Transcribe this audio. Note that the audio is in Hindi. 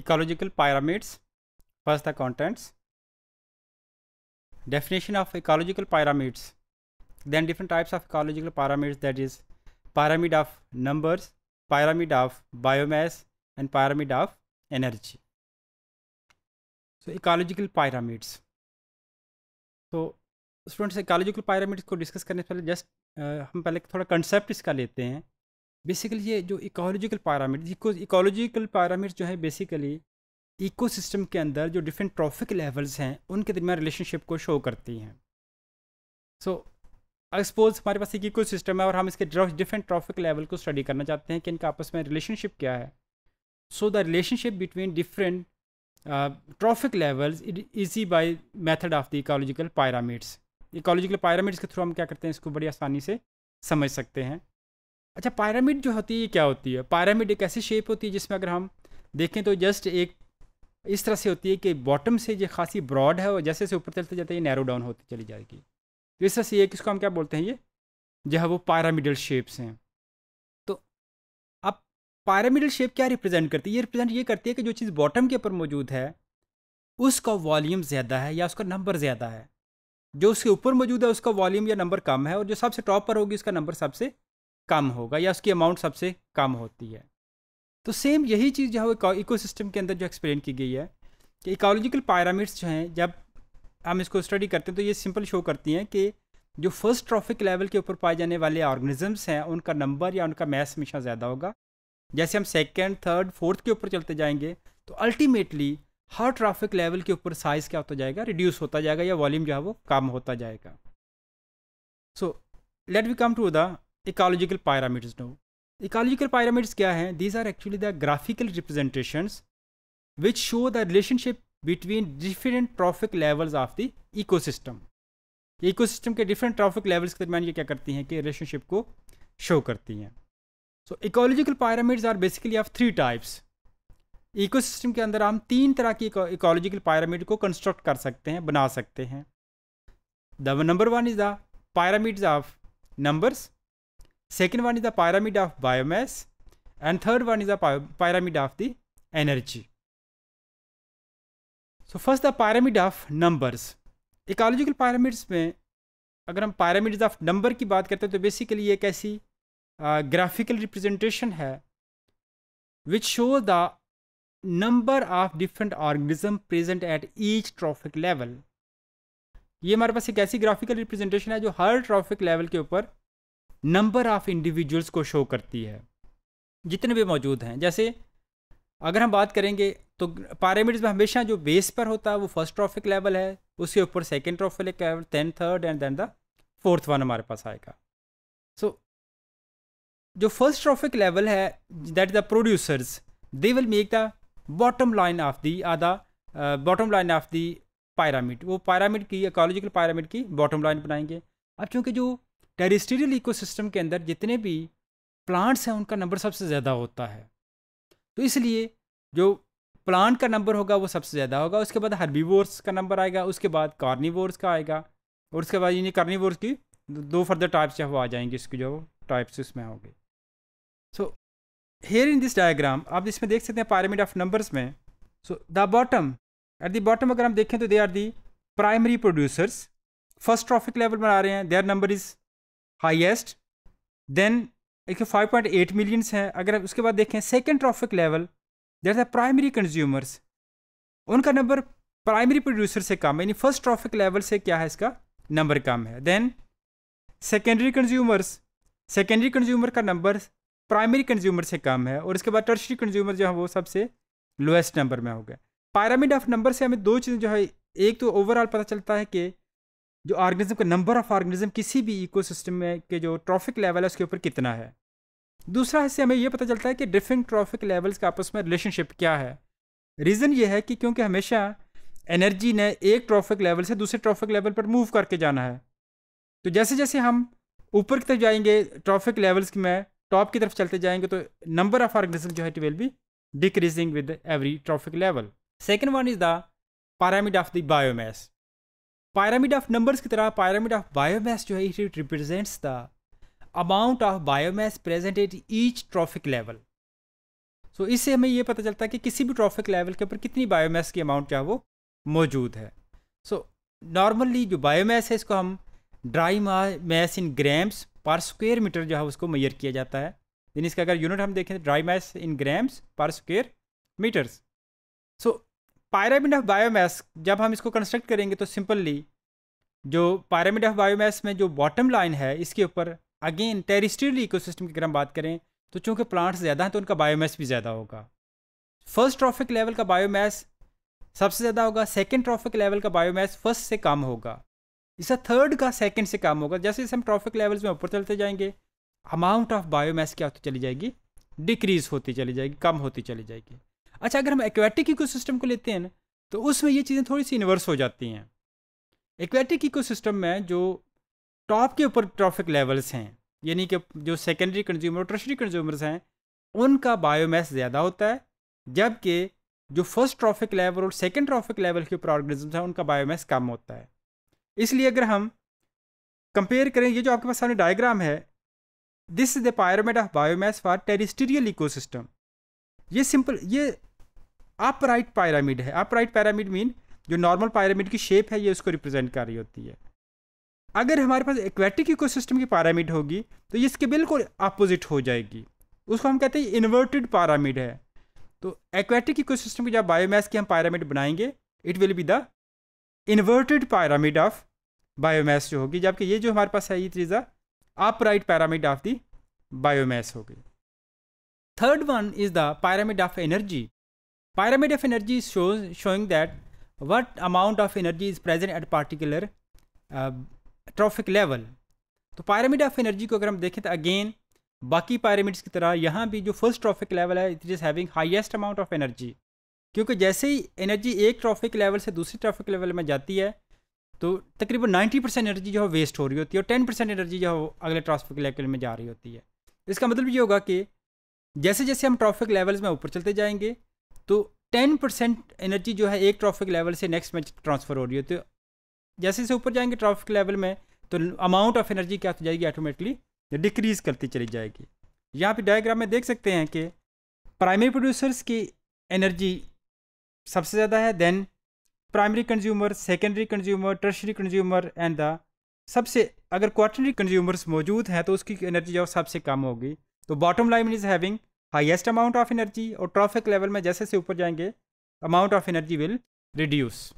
ecological pyramids first the contents definition of ecological pyramids then different types of ecological pyramids that is pyramid of numbers pyramid of biomass and pyramid of energy so ecological pyramids so students ecological pyramids ko discuss karne se pehle just uh, hum pehle thoda concept iska lete hain basically ये जो ecological parameter eco ecological parameter जो है बेसिकली इकोसिस्टम के अंदर जो डिफरेंट ट्रॉफिक लेवल्स हैं उनके दरमियान रिलेशनशिप को शो करती हैं सो अगर सपोज हमारे पास एक इको सिस्टम है और हम इसके डिफरेंट ट्रॉफिक लेवल को स्टडी करना चाहते हैं कि इनका आपस में रिलेशनशिप क्या है so the relationship between different trophic levels is by method of the ecological pyramids ecological pyramids के थ्रू हम क्या करते हैं इसको बड़ी आसानी से समझ सकते हैं अच्छा पैरामिड जो होती है क्या होती है पैरामिड एक ऐसी शेप होती है जिसमें अगर हम देखें तो जस्ट एक इस तरह से होती है कि बॉटम से जो खासी ब्रॉड है और जैसे जैसे ऊपर चलते जाते हैं ये नैरो डाउन होती चली जाएगी तो इस तरह से ये किसको हम क्या बोलते हैं ये जो है वो पैरामिडल शेप्स हैं तो अब पैरामिडल शेप क्या रिप्रेजेंट करती है ये रिप्रेजेंट ये करती है कि जो चीज़ बॉटम के ऊपर मौजूद है उसका वॉल्यूम ज़्यादा है या उसका नंबर ज़्यादा है जो उसके ऊपर मौजूद है उसका वॉल्यूम या नंबर कम है और जो सबसे टॉप पर होगी उसका नंबर सबसे कम होगा या उसकी अमाउंट सबसे कम होती है तो सेम यही चीज़ जो है इको सिस्टम के अंदर जो एक्सप्लेन की गई है कि इकोलॉजिकल पैरामिड्स जो हैं जब हम इसको स्टडी करते हैं तो ये सिंपल शो करती हैं कि जो फर्स्ट ट्रॉफिक लेवल के ऊपर पाए जाने वाले ऑर्गेनिजम्स हैं उनका नंबर या उनका मैस हमेशा ज़्यादा होगा जैसे हम सेकेंड थर्ड फोर्थ के ऊपर चलते जाएंगे तो अल्टीमेटली हर ट्रॉफिक लेवल के ऊपर साइज़ क्या होता जाएगा रिड्यूस होता जाएगा या वॉल्यूम जो है वो कम होता जाएगा so let we come to the ecological pyramids now ecological pyramids क्या हैं these are actually the graphical representations which show the relationship between different trophic levels of the ecosystem ecosystem के डिफरेंट ट्रॉफिक लेवल्स के दरमियान ये क्या करती हैं कि रिलेशनशिप को शो करती हैं so ecological pyramids are basically of three types ecosystem के अंदर हम तीन तरह की इकोलॉजिकल पायरामिड को कंस्ट्रक्ट कर सकते हैं बना सकते हैं the number one is the pyramids of numbers second one is the pyramid of biomass and third one is the py pyramid of the energy. So first the pyramid of ecological pyramids में अगर हम पैरामिड्स ऑफ नंबर की बात करते हैं तो बेसिकली एक ऐसी ग्राफिकल रिप्रेजेंटेशन है which show the number of different organism present at each trophic level ये हमारे पास एक ऐसी ग्राफिकल रिप्रेजेंटेशन है जो हर ट्रॉफिक लेवल के ऊपर नंबर ऑफ इंडिविजुअल्स को शो करती है जितने भी मौजूद हैं जैसे अगर हम बात करेंगे तो पैरामीटर्स में हमेशा जो बेस पर होता है वो फर्स्ट ट्रॉफिक लेवल है उसके ऊपर second trophic level then third and then the fourth one हमारे पास आएगा सो so, जो फर्स्ट ट्रॉफिक लेवल है that the producers they will make the bottom line of the the bottom line of the pyramid वो पायरामिड की इकोलॉजिकल पैरामिड की बॉटम लाइन बनाएंगे अब चूंकि जो इको इकोसिस्टम के अंदर जितने भी प्लांट्स हैं उनका नंबर सबसे ज़्यादा होता है तो इसलिए जो प्लांट का नंबर होगा वो सबसे ज़्यादा होगा उसके बाद हर्बीवोर्स का नंबर आएगा उसके बाद कार्निवोर्स का आएगा और उसके बाद यानी कार्निवोर्स की दो फर्दर टाइप्स जो आ जाएंगे इसकी जो टाइप्स उसमें होंगे so here in this diagram आप इसमें देख सकते हैं पैरामिड ऑफ नंबर्स में so the bottom at the bottom अगर हम देखें तो they are the primary producers first trophic level पर आ रहे हैं their number is highest then point 5.8 millions हैं अगर आप उसके बाद देखें second trophic level there the primary consumers उनका नंबर प्राइमरी प्रोड्यूसर से कम है यानी फर्स्ट ट्रॉफिक लेवल से क्या है इसका नंबर कम है then secondary consumers secondary consumer का नंबर प्राइमरी कंज्यूमर से कम है और इसके बाद टर्शरी कंज्यूमर जो है वो सबसे लोएस्ट नंबर में हो गया पैरामिड ऑफ नंबर से हमें दो चीज़ें जो है एक तो ओवरऑल पता चलता है कि जो ऑर्गेनिज्म का नंबर ऑफ ऑर्गेनिज्म किसी भी इकोसिस्टम में के जो ट्रॉफिक लेवल है उसके ऊपर कितना है दूसरा हिस्से हमें यह पता चलता है कि डिफरेंट ट्रॉफिक लेवल्स का आपस में रिलेशनशिप क्या है रीज़न ये है कि क्योंकि हमेशा एनर्जी ने एक ट्रॉफिक लेवल से दूसरे ट्रॉफिक लेवल पर मूव करके जाना है तो जैसे जैसे हम ऊपर की तरफ जाएंगे ट्रॉफिक लेवल्स में टॉप की तरफ चलते जाएंगे तो नंबर ऑफ ऑर्गेनिज्म जो है it will be decreasing with every trophic level second one is the pyramid of the biomass pyramid of number की तरह पायरामिड ऑफ बायोमैस जो है it represents the amount of biomass present at each trophic level so इससे हमें यह पता चलता है कि किसी भी ट्रॉफिक लेवल के ऊपर कितनी बायोमास की अमाउंट क्या वो मौजूद है सो so, नॉर्मली जो बायोमास है इसको हम dry mass in grams per square metre जो है उसको मैयर किया जाता है यानी इसका अगर यूनिट हम देखें dry mass in grams per square metres so pyramid of biomass जब हम इसको कंस्ट्रक्ट करेंगे तो सिंपली जो पायरामिड ऑफ बायोमास में जो बॉटम लाइन है इसके ऊपर अगेन टेरिस्ट्रियल इकोसिस्टम की अगर हम बात करें तो चूँकि प्लांट्स ज़्यादा हैं तो उनका बायोमास भी ज़्यादा होगा फर्स्ट ट्रॉफिक लेवल का बायोमास सबसे ज़्यादा होगा सेकेंड ट्रॉफिक लेवल का बायोमास फर्स्ट से कम होगा इसका थर्ड का सेकेंड से कम होगा जैसे जैसे हम ट्रॉफिक लेवल्स में ऊपर चलते जाएंगे अमाउंट ऑफ बायोमास क्या होती चली जाएगी डिक्रीज़ होती चली जाएगी कम होती चली जाएगी अच्छा अगर हम एक्वेटिक इको को लेते हैं ना तो उसमें ये चीज़ें थोड़ी सी इन्वर्स हो जाती हैं एक्वेटिक इको में जो टॉप के ऊपर ट्रॉफिक लेवल्स हैं यानी कि जो सेकेंडरी कंज्यूमर ट्रशरी कंज्यूमर्स हैं उनका बायोमैस ज़्यादा होता है जबकि जो फर्स्ट ट्रॉफिक लेवल और सेकेंड ट्रॉफिक लेवल के ऊपर ऑर्गेनिजम्स हैं उनका बायोमैस कम होता है इसलिए अगर हम कंपेयर करें ये जो आपके पास सामने डायग्राम है this is the pyramid of biomass for terrestrial ecosystem ये सिंपल ये अपराइट पायरामिड है अपराइट पैरामिड मीन जो नॉर्मल पायरामिड की शेप है ये उसको रिप्रेजेंट कर रही होती है अगर हमारे पास एक्वेटिक इकोसिस्टम की पैरामिड होगी तो ये इसके बिल्कुल अपोजिट हो जाएगी उसको हम कहते हैं इन्वर्टेड पैरामिड है तो एक्वेटिक इकोसिस्टम की जब बायोमास की हम पायरामिड बनाएंगे it will be the inverted pyramid of biomass जो होगी जबकि ये जो हमारे पास है ये चीज़ upright pyramid of the biomass होगी third one is the pyramid of energy Pyramid of energy shows showing that what amount of energy is present at particular uh, trophic level तो pyramid ऑफ एनर्जी को अगर हम देखें तो अगेन बाकी pyramids की तरह यहाँ भी जो फर्स्ट ट्रॉफिक लेवल है it is having highest amount of energy क्योंकि जैसे ही एनर्जी एक ट्रॉफिक लेवल से दूसरे ट्रॉफिक लेवल में जाती है तो तकरीबन 90 परसेंट एनर्जी जो है वेस्ट हो रही होती है और 10 परसेंट एनर्जी जो है अगले ट्रॉफिक लेवल में जा रही होती है इसका मतलब ये होगा कि जैसे जैसे हम ट्रॉफिक लेवल्स में ऊपर चलते जाएंगे तो टेन परसेंट एनर्जी जो है एक ट्रॉफिक लेवल से नेक्स्ट में ट्रांसफ़र हो रही है तो जैसे जैसे ऊपर जाएंगे ट्रॉफिक लेवल में तो अमाउंट ऑफ एनर्जी क्या हो जाएगी ऑटोमेटिकली डिक्रीज़ करती चली जाएगी यहाँ पे डायग्राम में देख सकते हैं कि प्राइमरी प्रोड्यूसर्स की एनर्जी सबसे ज़्यादा है then primary consumer secondary consumer tertiary consumer and the सबसे अगर क्वार्टरली कंज्यूमर्स मौजूद हैं तो उसकी एनर्जी जो सबसे कम होगी तो bottom line is having highest amount of energy और ट्रॉफिक लेवल में जैसे से ऊपर जाएंगे amount of energy will reduce